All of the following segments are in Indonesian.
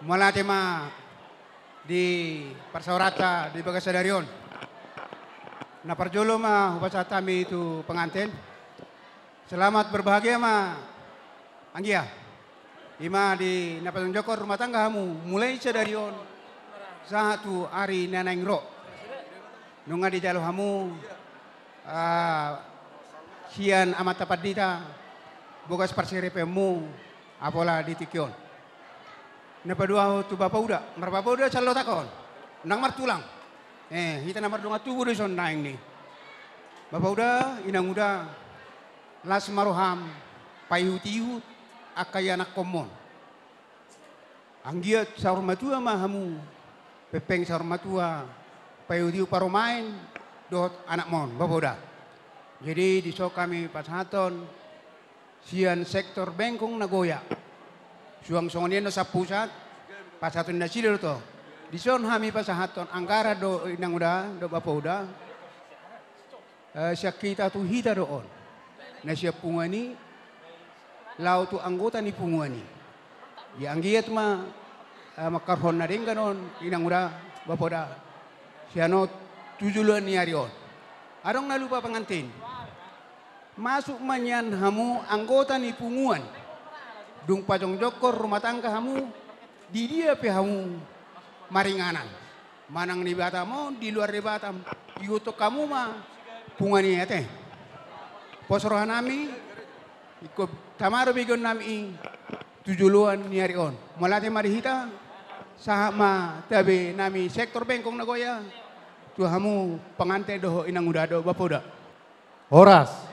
Malate tema di persaurata di Bagasadarion. na parjolo ma upacara kami itu pengantin. Selamat berbahagia ma Anggia. Ima di Napasan Joko rumah tangga kamu mulai sadarion. Satu hari neneng ro. Nunga di jalu hamu Uh, ah, kian amat tapadita. Bogas parsiripemu. Apola di tikion na dua tu bapa uda mar bapa uda calo takon nang mar tulang eh kita mar dua tubuh di son naing ni bapa uda inang uda las maroham tiu, akaya anak komon anggiat saur matua mahamu pepeng saur matua payudiu paromain dot anak mon bapa uda jadi di so kami pas haton sian sektor bengkong nagoya suang-suangnya no sapusat pasatun na silir to son hami pasahaton angkara do inang uda do bapa uda uh, eh, siya kita tu hita doon na siya pungani lao tu anggota ni pungani yang anggiat ma uh, eh, makarhon na rin ganon inang uda bapa uda siya no tujuluan ni arion arong nalupa pangantin masuk manyan hamu anggota ni punguan Dung pajong jokor rumah tangga kamu di dia pi kamu maringanan. Manang di Batam di luar di Batam. Yuto kamu mah pungani ya teh. Posrohanami ikut tamaru bigon nami tujuluan nyari on. Malate mari hita sama tabe nami sektor bengkong nagoya. Tu kamu pengante doho inang udah bapak bapoda. Horas.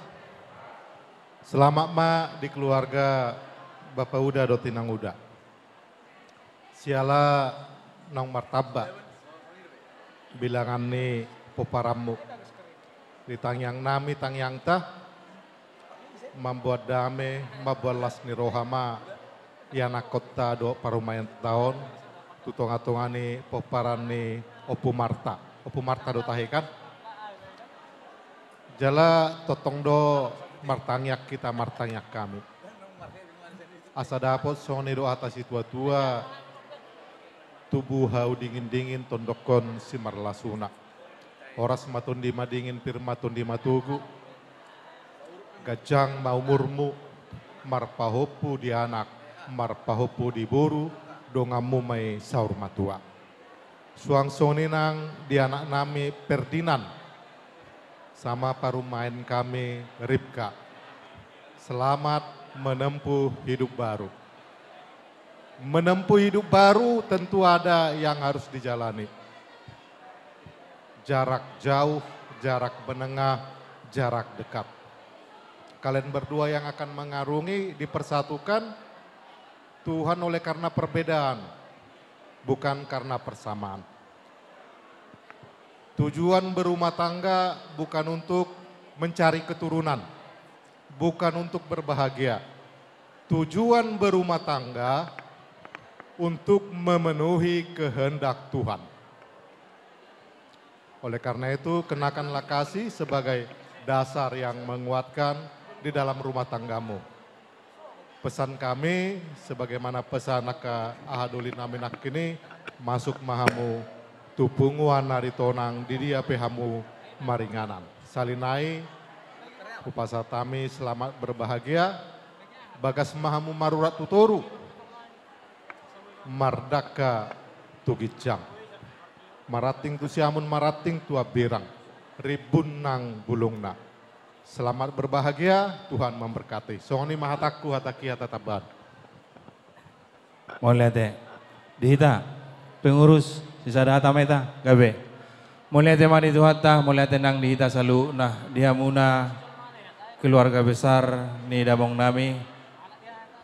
selamat ma di keluarga Bapak Uda doti nang Uda. Siala nang Martaba. Bilangan ni poparamu. Di yang nami tangyang tah. Membuat dame, membuat lasni rohama. Yana kota do parumayan tahun. Tutonga-tunga ni poparan ni opu marta. Opu marta do tahi kan? Jala totong do martangyak kita martangyak kami asa dapot sone do atas itu tua tubuh hau dingin-dingin tondokon marlasuna, Oras matun di madingin pirmatun di matugu. Gajang mau murmu marpahopu di anak, marpahopu di buru, dongamu mai saur matua. Suang soninang di anak nami Perdinan, sama parumain kami Ribka selamat menempuh hidup baru. Menempuh hidup baru tentu ada yang harus dijalani. Jarak jauh, jarak menengah, jarak dekat. Kalian berdua yang akan mengarungi dipersatukan Tuhan oleh karena perbedaan, bukan karena persamaan. Tujuan berumah tangga bukan untuk mencari keturunan bukan untuk berbahagia. Tujuan berumah tangga untuk memenuhi kehendak Tuhan. Oleh karena itu, kenakanlah kasih sebagai dasar yang menguatkan di dalam rumah tanggamu. Pesan kami, sebagaimana pesan ke Ahadulina Minak kini, masuk mahamu tupunguan naritonang didia pehamu maringanan. Salinai Kupasa Tami selamat berbahagia. Bagas Mahamu Marurat Tutoru. Mardaka Tugijang. Marating Tusiamun Marating Tua birang, Ribun Nang Bulungna. Selamat berbahagia, Tuhan memberkati. Songoni mahataku hataki hatataban. ya. dihita, pengurus, sisa data meta, gabe. Mulyate mari lihat mulyate nang dihita selalu, nah dia muna, keluarga besar nida damong nami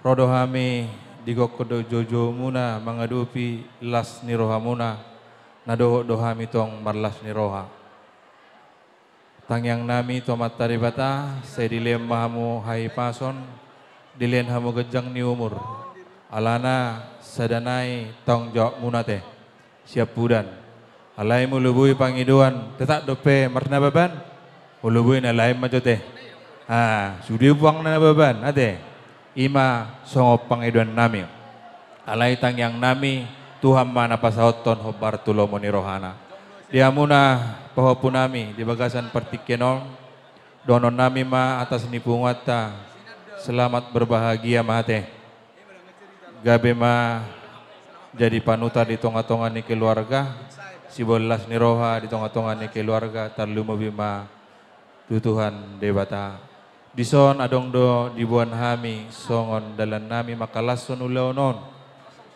rodo hami digokodo jojo muna mangadupi las niroha muna nado dohami tong marlas niroha tangyang nami tomat taribata dilem mahamu hai pason dilen hamu gejang ni umur alana sadanai tong jok munate siap budan alaimu lubui pangiduan tetak dope marna ulubui na lain majote Ah, buang nana beban, ade? ima songo pangeduan nami. Alai yang nami Tuhan mana pasahoton hobar tulomoni rohana. Dia muna pahopu nami di bagasan pertikenol. Dono nami ma atas nipungata selamat berbahagia mahate. Gabe ma jadi panuta di tonga-tonga ni keluarga sibolas ni roha di tonga-tonga ni keluarga tarlumo bima tutuhan dewata Bison do dibuan hami songon dalan nami makalason ulaunon.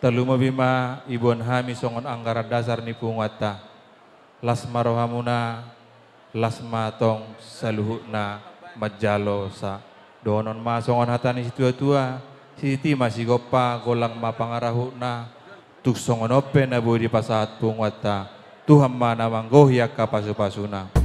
Talumo bima ibuan hami songon anggara dasar ni pungwata. Lasma rohamuna, lasma tong saluhukna majalo sa. Donon ma songon hatani si tua-tua, siti masih gopa golang ma pangarahukna Tuk songon open abu di pasat pungwata. Tuhan mana kapasu pasuna.